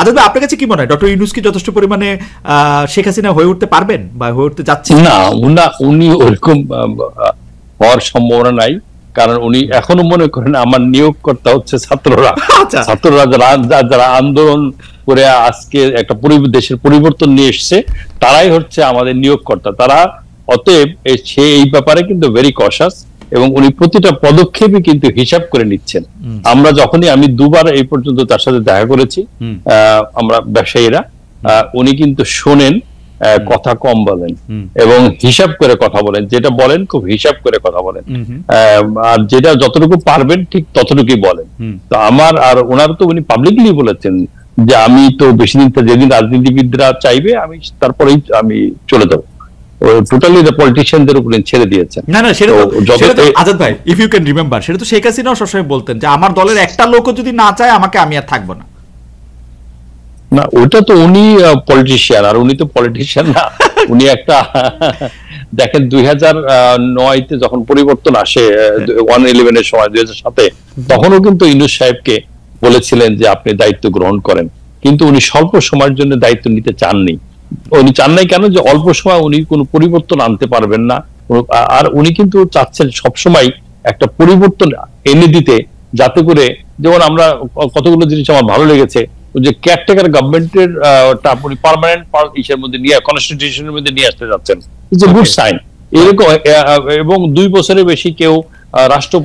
আচ্ছা আপনার কাছে কি মনে হয় ডক্টর ইউনুস কি যথেষ্ট পরিমাণে শেখ হাসিনা হয়ে উঠতে পারবেন বা হয়ে উঠতে যাচ্ছেন না উনা উনি ওরকম হওয়ার সম্ভাবনা নাই কারণ উনি এখনো মনে করেন আমার নিয়োগকর্তা হচ্ছে ছাত্ররা আচ্ছা। ছাত্ররা যারা যারা আন্দোলন করে আজকে একটা দেশের পরিবর্তন নিয়ে এসছে তারাই হচ্ছে আমাদের নিয়োগকর্তা তারা অতএব সে এই ব্যাপারে কিন্তু ভেরি কশাস এবং উনি প্রতিটা পদক্ষেপই কিন্তু হিসাব করে নিচ্ছেন আমরা যখনই আমি দুবার এই পর্যন্ত তার সাথে দেখা করেছি আমরা ব্যবসায়ীরা উনি কিন্তু শোনেন কথা কম বলেন এবং হিসাব করে কথা বলেন যেটা বলেন খুব হিসাব করে কথা বলেন আর যেটা যতটুকু পারবেন ঠিক ততটুকুই বলেন তো আমার আর ওনার তো উনি পাবলিকলি বলেছেন যে আমি তো বেশি দিন যেদিন রাজনীতিবিদরা চাইবে আমি তারপরেই আমি চলে যাবো টোটালি পলিটিশিয়ানদের উপরে ছেড়ে দিয়েছে না না সেটা আজাদ ভাই ইফ ইউ ক্যান রিমেম্বার সেটা তো শেখ হাসিনাও সবসময় বলতেন যে আমার দলের একটা যদি না চায় আমাকে আমি আর থাকবো না না ওটা তো উনি পলিটিশিয়ান আর উনি তো পলিটিশিয়ান না উনি একটা দেখেন দুই হাজার নয়তে যখন পরিবর্তন আসে ওয়ান হ্যাঁ। ইলেভেন এর সময় দুই হাজার সাতে তখনও কিন্তু ইনুস সাহেবকে বলেছিলেন যে আপনি দায়িত্ব গ্রহণ করেন কিন্তু উনি স্বল্প সময়ের জন্য দায়িত্ব নিতে চাননি উনি চান নাই কেন যে অল্প সময় উনি কোনো পরিবর্তন আনতে পারবেন না আর উনি কিন্তু চাচ্ছেন সবসময় একটা পরিবর্তন এনে দিতে যাতে করে যেমন আমরা কতগুলো জিনিস আমার ভালো লেগেছে যে কেয়ারটেকার গভর্নমেন্টের উনি পারমানেন্ট ইসের মধ্যে নিয়ে কনস্টিটিউশনের মধ্যে নিয়ে আসতে যাচ্ছেন ইটস এ গুড সাইন এরকম এবং দুই বছরের বেশি কেউ রাষ্ট্র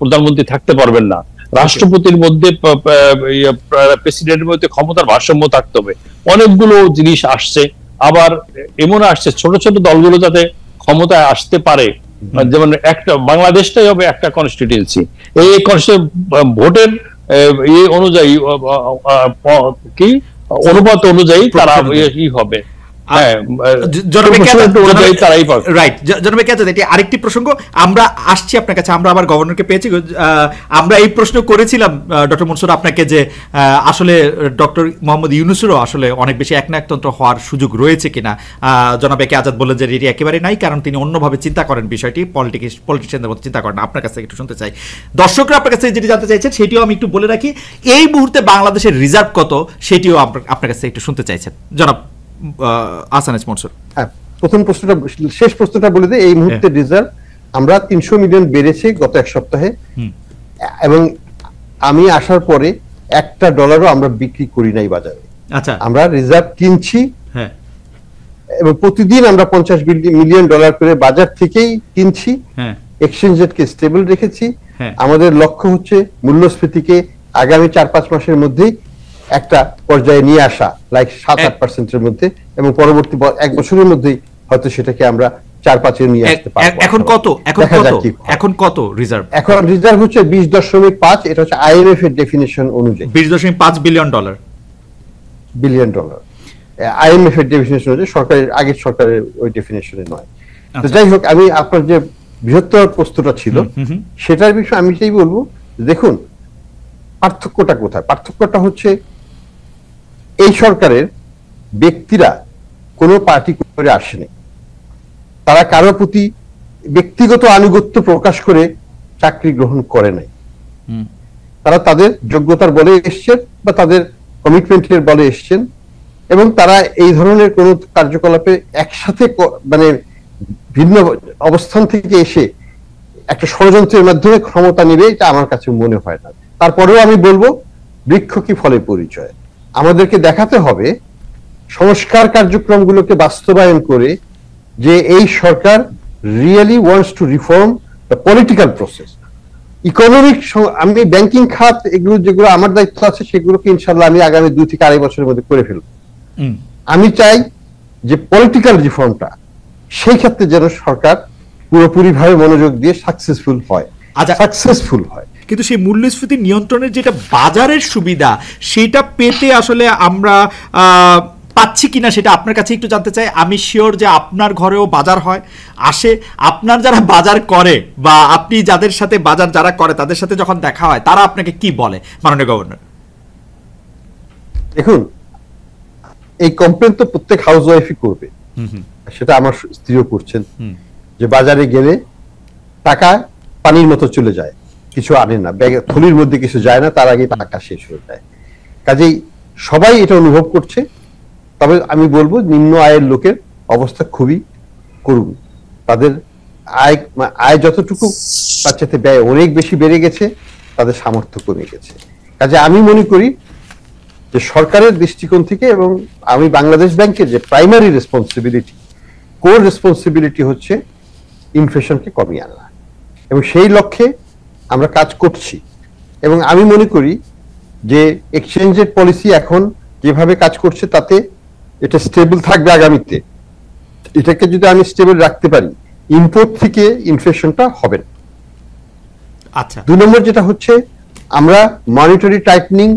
প্রধানমন্ত্রী থাকতে পারবেন না রাষ্ট্রপতির মধ্যে প্রেসিডেন্টের ইয়ে, মধ্যে ক্ষমতার ভারসাম্য থাকতে হবে অনেকগুলো জিনিস আসছে আবার এমন আসছে ছোট ছোট দলগুলো যাতে ক্ষমতায় আসতে পারে যেমন একটা বাংলাদেশটাই হবে একটা কনস্টিটিউন্সি এই ভোটের অনুযায়ী কি অনুপাত অনুযায়ী তারা ইয়ে, ই হবে হ্যাঁ, আরেকটি প্রসঙ্গ আমরা আসছি আপনার কাছে আমরা আবার গভর্নরকে পেয়েছি আমরা এই প্রশ্ন করেছিলাম ডক্টর মনসুর আপনাকে যে আসলে ডক্টর মোহাম্মদ ইউনুসেরও আসলে অনেক বেশি একনায়কতন্ত্র হওয়ার সুযোগ রয়েছে কিনা জনাবে কে আজাদ বললেন যে এটি একেবারে নাই কারণ তিনি অন্যভাবে চিন্তা করেন বিষয়টি পলিটিক্স পলিটিশিয়ানদের মতো চিন্তা করেন আপনার কাছে একটু শুনতে চাই দর্শকরা আপনার কাছে যেটি জানতে চাইছেন সেটিও আমি একটু বলে রাখি এই মুহূর্তে বাংলাদেশের রিজার্ভ কত সেটিও আপনার কাছে একটু শুনতে চাইছেন জনাব আসানাজ মনসুর হ্যাঁ, প্রথম প্রশ্নটা শেষ প্রশ্নটা বলে দিই এই মুহূর্তে রিজার্ভ হ্যাঁ। আমরা তিনশো মিলিয়ন বেড়েছে গত এক সপ্তাহে এবং আমি আসার পরে একটা ডলারও আমরা বিক্রি করি নাই বাজারে আচ্ছা আমরা রিজার্ভ কিনছি হ্যাঁ। এবং প্রতিদিন আমরা পঞ্চাশ মিলিয়ন ডলার করে বাজার থেকেই কিনছি এক্সচেঞ্জ কে স্টেবল রেখেছি আমাদের লক্ষ্য হচ্ছে মূল্যস্ফীতিকে আগামী চার পাঁচ মাসের মধ্যেই একটা পর্যায়ে নিয়ে আসা লাইক সাত আট পার্সেন্টের মধ্যে এবং পরবর্তী এক বছরের মধ্যেই হয়তো সেটাকে আমরা চার পাঁচে নিয়ে আসতে পারবো এখন কত এখন কত এখন কত রিজার্ভ এখন রিজার্ভ হচ্ছে বিশ দশমিক পাঁচ এটা হচ্ছে আইএমএফ এর ডেফিনেশন অনুযায়ী বিশ দশমিক পাঁচ billion dollar billion dollar IMF এর ডেফিনেশন হচ্ছে সরকারের আগের সরকারের ওই ডেফিনেশনে নয় তো আচ্ছা। যাই হোক আমি আপনার যে বৃহত্তর প্রস্তুটা ছিল সেটার বিষয়ে আমি সেই বলবো দেখুন পার্থক্যটা কোথায় পার্থক্যটা হচ্ছে এই সরকারের ব্যক্তিরা কোনো পার্টি করে আসেনি তারা কারো প্রতি ব্যক্তিগত আনুগত্য প্রকাশ করে চাকরি গ্রহণ করে নাই তারা তাদের যোগ্যতার বলে এসছেন বা তাদের কমিটমেন্টের বলে এসছেন এবং তারা এই ধরনের কোন কার্যকলাপে একসাথে মানে ভিন্ন অবস্থান থেকে এসে একটা ষড়যন্ত্রের মাধ্যমে ক্ষমতা নেবে এটা আমার কাছে মনে হয় না তারপরেও আমি বলবো বৃক্ষ কি ফলে পরিচয় আমাদেরকে দেখাতে হবে সংস্কার কার্যক্রমগুলোকে বাস্তবায়ন করে যে এই সরকার really wants to reform the political process economic আমি ব্যাংকিং খাত এগুলো যেগুলো আমার দায়িত্ব আছে সেগুলোকে ইনশাল্লাহ আমি আগামী দুই থেকে আড়াই বছরের মধ্যে করে ফেলব আমি চাই যে পলিটিক্যাল রিফর্মটা সেই ক্ষেত্রে যেন সরকার পুরোপুরিভাবে মনোযোগ দিয়ে সাকসেসফুল হয় সাকসেসফুল আচ্ছা। হয় কিন্তু সেই মূল্যস্ফীতি নিয়ন্ত্রণের যেটা বাজারের সুবিধা সেটা পেতে আসলে আমরা পাচ্ছি কিনা সেটা আপনার কাছে একটু জানতে চাই আমি শিওর যে আপনার ঘরেও বাজার হয় আসে আপনার যারা বাজার করে বা আপনি যাদের সাথে বাজার যারা করে তাদের সাথে যখন দেখা হয় তারা আপনাকে কি বলে মাননীয় গভর্নর দেখুন এই কমপ্লেন তো প্রত্যেক হাউস ওয়াইফই করবে সেটা আমার স্ত্রীও করছেন যে বাজারে গেলে টাকা পানির মতো চলে যায় কিছু আনে না ব্যাগে থলির মধ্যে কিছু যায় না তার আগে টাকা শেষ হয়ে যায় কাজেই সবাই এটা অনুভব করছে তবে আমি বলবো নিম্ন আয়ের লোকের অবস্থা খুবই করুন তাদের আয় আয় যতটুকু তার সাথে ব্যয় অনেক বেশি বেড়ে গেছে তাদের সামর্থ্য কমে গেছে কাজে আমি মনে করি যে সরকারের দৃষ্টিকোণ থেকে এবং আমি বাংলাদেশ ব্যাংকের যে প্রাইমারি রেসপন্সিবিলিটি কোর রেসপন্সিবিলিটি হচ্ছে ইনফ্লেশনকে কমিয়ে আনা এবং সেই লক্ষ্যে আমরা কাজ করছি এবং আমি মনে করি যে এক্সচেঞ্জের পলিসি এখন যেভাবে কাজ করছে তাতে এটা স্টেবল থাকবে আগামীতে এটাকে যদি আমি স্টেবল রাখতে পারি ইম্পোর্ট থেকে ইনফ্লেশনটা হবে না আচ্ছা দুই নম্বর যেটা হচ্ছে আমরা মনিটরি টাইটনিং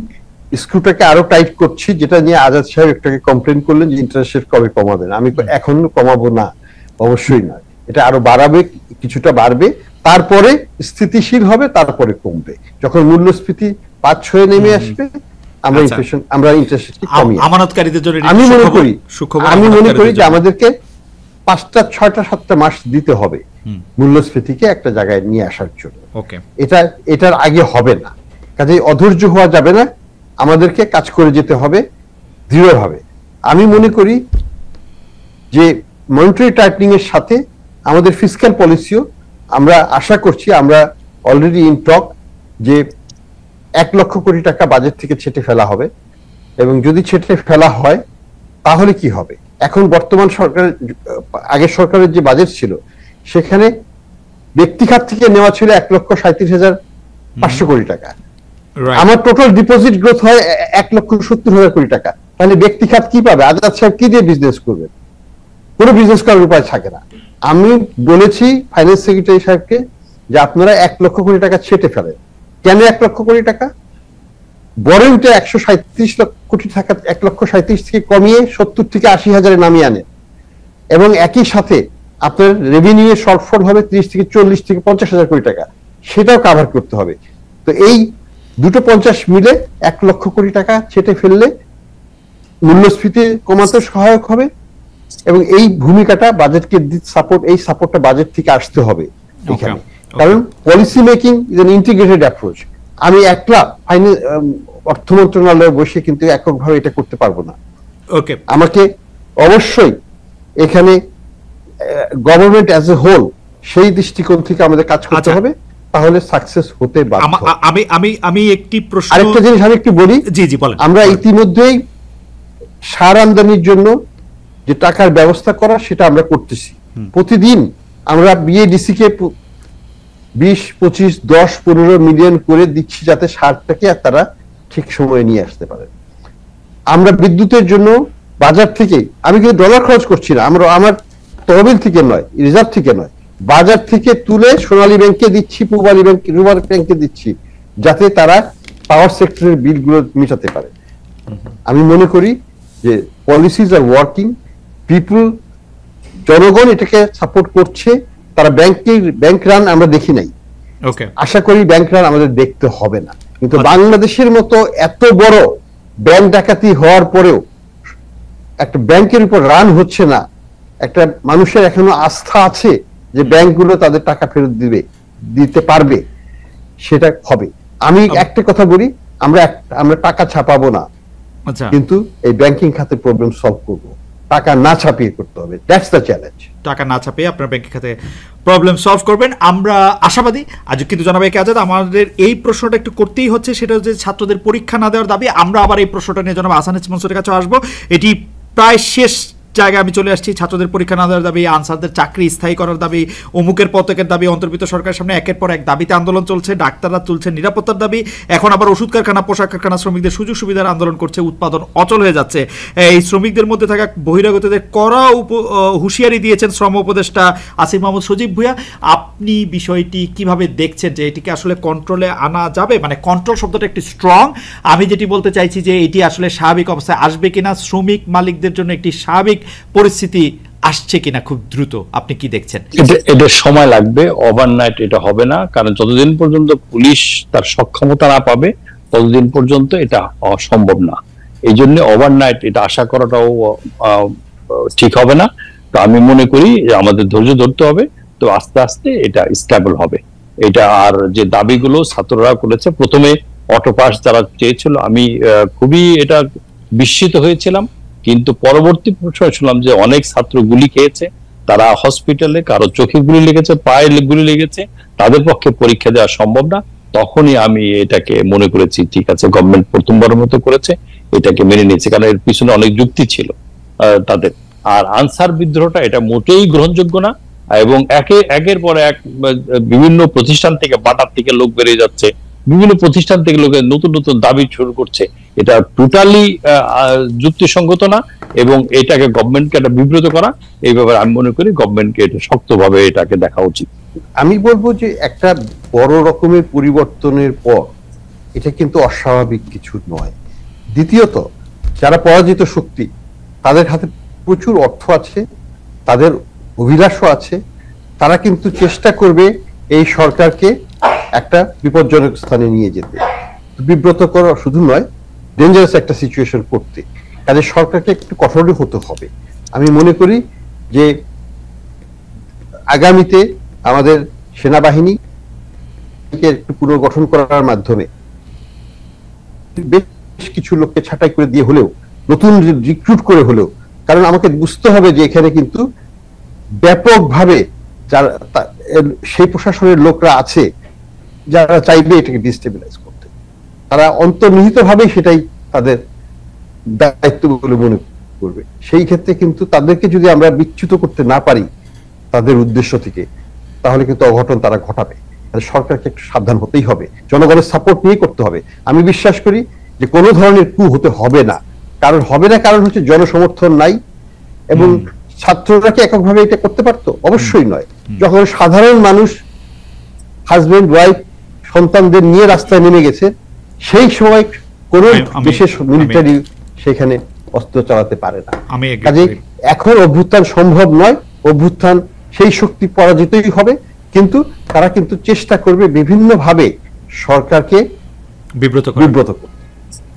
স্ক্রুটাকে আরো টাইট করছি যেটা নিয়ে আজাদ সাহেব একটাকে কমপ্লেন করলেন যে ইন্টারেস্ট রেট কবে কমাবেন আমি এখন কমাবো না অবশ্যই নয় এটা আরো বাড়াবে কিছুটা বাড়বে তারপরে স্থিতিশীল হবে তারপরে কমবে যখন মূল্যস্ফীতি পাঁচ ছয় নেমে আসবে আমরা ইনফ্লেশন আচ্ছা। আমরা ইন্টারেস্ট কমিয়ে আমানতকারীদের জন্য আমি মনে করি আমি মনে করি যে আমাদেরকে পাঁচটা ছয়টা সাতটা মাস দিতে হবে মূল্যস্ফীতিকে একটা জায়গায় নিয়ে আসার জন্য এটা এটার আগে হবে না কাজেই অধৈর্য হওয়া যাবে না আমাদেরকে কাজ করে যেতে হবে দৃঢ়ভাবে আমি মনে করি যে মনিটরি টাইটনিং এর সাথে আমাদের ফিসক্যাল পলিসিও আমরা আশা করছি আমরা অলরেডি ইন টক যে এক লক্ষ কোটি টাকা বাজেট থেকে ছেটে ফেলা হবে এবং যদি ছেটে ফেলা হয় তাহলে কি হবে এখন বর্তমান সরকারের আগের সরকারের যে বাজেট ছিল সেখানে ব্যক্তিখাত থেকে নেওয়া ছিল এক লক্ষ সাঁত্রিশ হাজার পাঁচশো কোটি টাকা আমার টোটাল ডিপোজিট গ্রোথ হয় এক লক্ষ সত্তর হাজার কোটি টাকা তাহলে ব্যক্তিখাত কি পাবে আজাদ সাহেব কি দিয়ে বিজনেস করবেন কোনো বিজনেস করার উপায় থাকে না আমি বলেছি ফাইন্যান্স সেক্রেটারি সাহেবকে যে আপনারা এক লক্ষ কোটি টাকা ছেটে ফেলেন কেন এক লক্ষ কোটি টাকা বড় উঠে একশো সাঁত্রিশ লক্ষ কোটি টাকা এক লক্ষ সাঁত্রিশ থেকে কমিয়ে সত্তর থেকে আশি হাজারে নামিয়ে আনে এবং একই সাথে আপনার রেভিনিউ এর শর্টফল হবে ত্রিশ থেকে চল্লিশ থেকে পঞ্চাশ হাজার কোটি টাকা সেটাও কাভার করতে হবে তো এই দুটো পঞ্চাশ মিলে এক লক্ষ কোটি টাকা ছেটে ফেললে মূল্যস্ফীতি কমাতে সহায়ক হবে এবং এই ভূমিকাটা বাজেটকে সাপোর্ট এই সাপোর্টটা বাজেট থেকে আসতে হবে এখানে কারণ policy making is an integrated approach আমি একলা ফাইনাল অর্থ মন্ত্রণালয়ে বসে কিন্তু এককভাবে এটা করতে পারবো না ওকে আমাকে অবশ্যই এখানে গভর্নমেন্ট অ্যাজ এ হোল সেই দৃষ্টিকোণ থেকে আমাদের কাজ করতে আচ্ছা। হবে তাহলে সাকসেস হতে বাধ্য আমি আমি আমি একটি প্রশ্ন আরেকটা জিনিস আমি একটু বলি জি জি বলেন আমরা ইতিমধ্যেই সার আমদানির জন্য যে টাকার ব্যবস্থা করা সেটা আমরা করতেছি প্রতিদিন আমরা বিএডিসি কে বিশ পঁচিশ দশ পনেরো মিলিয়ন করে দিচ্ছি যাতে সারটাকে তারা ঠিক সময়ে নিয়ে আসতে পারে আমরা বিদ্যুতের জন্য বাজার থেকে আমি কিন্তু ডলার খরচ করছি না আমরা আমার তহবিল থেকে নয় রিজার্ভ থেকে নয় বাজার থেকে তুলে সোনালী ব্যাংকে দিচ্ছি পূবালী ব্যাংক রুমার ব্যাংকে দিচ্ছি যাতে তারা পাওয়ার সেক্টরের বিলগুলো মিটাতে পারে আমি মনে করি যে পলিসিজ আর ওয়ার্কিং পিপুল জনগণ এটাকে সাপোর্ট করছে তারা ব্যাংকে ব্যাংক রান আমরা দেখি নাই আশা করি ব্যাংক রান আমাদের দেখতে হবে না কিন্তু আচ্ছা। বাংলাদেশের মতো এত বড় ব্যাংক ডাকাতি হওয়ার পরেও একটা ব্যাংকের উপর রান হচ্ছে না একটা মানুষের এখনো আস্থা আছে যে ব্যাংকগুলো তাদের টাকা ফেরত দিবে দিতে পারবে সেটা হবে আমি একটা কথা বলি আমরা আমরা টাকা ছাপাবো না আচ্ছা। কিন্তু এই ব্যাংকিং খাতে প্রবলেম সলভ করবো টাকা না ছাপিয়ে করতে হবে দ্যাটস দ্য চ্যালেঞ্জ টাকা না ছাপিয়ে আপনার ব্যাংকের খাতে প্রবলেম সলভ করবেন আমরা আশাবাদী আজ কিন্তু জানাবে কে আজাদ আমাদের এই প্রশ্নটা একটু করতেই হচ্ছে সেটা হচ্ছে ছাত্রদের পরীক্ষা না দেওয়ার দাবি আমরা আবার এই প্রশ্নটা নিয়ে জানাবো আসানিস মনসুরের কাছে আসবো এটি প্রায় শেষ জায়গায় আমি চলে আসছি ছাত্রদের পরীক্ষা না দেওয়ার দাবি আনসারদের চাকরি স্থায়ী করার দাবি অমুকের পতকের দাবি অন্তর্বিত সরকারের সামনে একের পর এক দাবিতে আন্দোলন চলছে ডাক্তাররা তুলছে নিরাপত্তার দাবি এখন আবার ওষুধ কারখানা পোশাক কারখানা শ্রমিকদের সুযোগ সুবিধার আন্দোলন করছে উৎপাদন অচল হয়ে যাচ্ছে এই শ্রমিকদের মধ্যে থাকা বহিরাগতদের কড়া উপ হুঁশিয়ারি দিয়েছেন শ্রম উপদেষ্টা আসিফ মাহমুদ সজীব ভূয়া আপনি বিষয়টি কিভাবে দেখছেন যে এটিকে আসলে কন্ট্রোলে আনা যাবে মানে কন্ট্রোল শব্দটা একটি স্ট্রং আমি যেটি বলতে চাইছি যে এটি আসলে স্বাভাবিক অবস্থায় আসবে কিনা শ্রমিক মালিকদের জন্য একটি স্বাভাবিক পরিস্থিতি আসছে কিনা খুব দ্রুত আপনি কি দেখছেন এটা সময় লাগবে ওভারনাইট এটা হবে না কারণ যতদিন পর্যন্ত পুলিশ তার সক্ষমতা না পাবে ততদিন পর্যন্ত এটা সম্ভব না এই জন্য ওভারনাইট এটা আশা করাটাও ঠিক হবে না তো আমি মনে করি আমাদের ধৈর্য ধরতে হবে তো আস্তে আস্তে এটা স্টেবল হবে এটা আর যে দাবিগুলো ছাত্ররা করেছে প্রথমে অটো পাস যারা চেয়েছিল আমি খুবই এটা বিস্মিত হয়েছিলাম কিন্তু পরবর্তী প্রশ্ন শুনলাম যে অনেক ছাত্র গুলি খেয়েছে তারা হসপিটালে কারো চোখে গুলি লেগেছে পায়ে গুলি লেগেছে তাদের পক্ষে পরীক্ষা দেওয়া সম্ভব না তখনই আমি এটাকে মনে করেছি ঠিক আছে গভর্নমেন্ট প্রথমবারের মতো করেছে এটাকে মেনে নিয়েছে কারণ এর পিছনে অনেক যুক্তি ছিল তাদের আর আনসার বিদ্রোহটা এটা মোটেই গ্রহণযোগ্য না এবং একে একের পর এক বিভিন্ন প্রতিষ্ঠান থেকে বাটার থেকে লোক বেড়ে যাচ্ছে বিভিন্ন প্রতিষ্ঠান থেকে লোকে নতুন নতুন দাবি শুরু করছে এটা টোটালি যুক্তিসঙ্গত না এবং এটাকে গভর্নমেন্টকে একটা বিব্রত করা এই ব্যাপারে আমি মনে করি গভর্নমেন্টকে এটা শক্তভাবে এটাকে দেখা উচিত আমি বলবো যে একটা বড় রকমের পরিবর্তনের পর এটা কিন্তু অস্বাভাবিক কিছু নয় দ্বিতীয়ত যারা পরাজিত শক্তি তাদের হাতে প্রচুর অর্থ আছে তাদের অভিলাষও আছে তারা কিন্তু চেষ্টা করবে এই সরকারকে একটা বিপজ্জনক স্থানে নিয়ে যেতে বিব্রত করা শুধু নয় ডেঞ্জারাস একটা সিচুয়েশন করতে কাজে সরকারকে একটু কঠোর হতে হবে আমি মনে করি যে আগামীতে আমাদের সেনাবাহিনী একটু পুনর্গঠন করার মাধ্যমে বেশ কিছু লোককে ছাটাই করে দিয়ে হলেও নতুন রিক্রুট করে হলেও কারণ আমাকে বুঝতে হবে যে এখানে কিন্তু ব্যাপকভাবে যারা সেই প্রশাসনের লোকরা আছে যারা চাইবে এটাকে ডিস্টেবিলাইজ করতে তারা অন্তর্নিহিতভাবে সেটাই তাদের দায়িত্ব বলে মনে করবে সেই ক্ষেত্রে কিন্তু তাদেরকে যদি আমরা বিচ্যুত করতে না পারি তাদের উদ্দেশ্য থেকে তাহলে কিন্তু অঘটন তারা ঘটাবে সরকারকে একটু সাবধান হতেই হবে জনগণের সাপোর্ট নিয়ে করতে হবে আমি বিশ্বাস করি যে কোনো ধরনের কু হতে হবে না কারণ হবে না কারণ হচ্ছে জনসমর্থন নাই এবং ছাত্ররা কি এককভাবে এটা করতে পারতো অবশ্যই নয় যখন সাধারণ মানুষ হাজবেন্ড ওয়াইফ সন্তানদের নিয়ে রাস্তায় নেমে গেছে সেই সময় কোন বিশেষ মিলিটারি সেখানে অস্ত্র চালাতে পারে না কাজে এখন অভ্যুত্থান সম্ভব নয় অভ্যুত্থান সেই শক্তি পরাজিতই হবে কিন্তু তারা কিন্তু চেষ্টা করবে বিভিন্নভাবে সরকারকে বিব্রত বিব্রত করবে